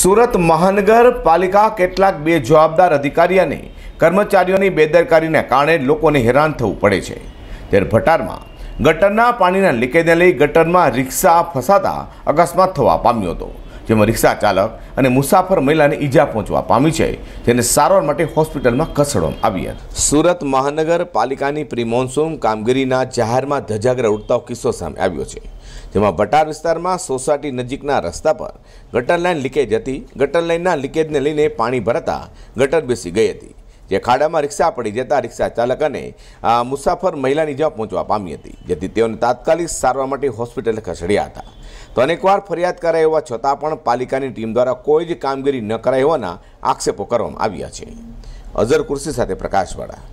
સુરત મહાનગરપાલિકા કેટલાક બે જવાબદાર અધિકારી અને કર્મચારીઓની બેદરકારીને કારણે લોકોને હેરાન થવું પડે છે ત્યારે ભટારમાં ગટરના પાણીના લીકેજને લઈ ગટરમાં રિક્ષા ફસાતા અકસ્માત થવા પામ્યો હતો જેમાં રિક્ષા ચાલક અને મુસાફર મહિલાને ઈજા પહોંચવા પામી છે જેને સારવાર માટે હોસ્પિટલમાં ખસેડવામાં આવી હતી સુરત મહાનગરપાલિકાની પ્રી મોન્સૂન કામગીરીના જાહેરમાં ધજાગરા ઉડતા કિસ્સો સામે આવ્યો છે જેમાં ભટાર વિસ્તારમાં સોસાયટી નજીકના રસ્તા પર ગટર લાઇન લીકેજ હતી ગટર લાઇનના લીકેજને લઈને પાણી ભરાતા ગટર બેસી ગઈ હતી જે ખાડામાં રિક્ષા પડી જતા રિક્ષા ચાલક અને મુસાફર મહિલાની ઇજા પહોંચવા પામી હતી જેથી તેઓને તાત્કાલિક સારવાર માટે હોસ્પિટલ ખસેડ્યા હતા તો અનેકવાર ફરિયાદ કરાય હોવા છતાં પણ પાલિકાની ટીમ દ્વારા કોઈ જ કામગીરી ન કરાય હોવાના આક્ષેપો કરવામાં આવ્યા છે અઝર કુર્સી સાથે પ્રકાશવાળા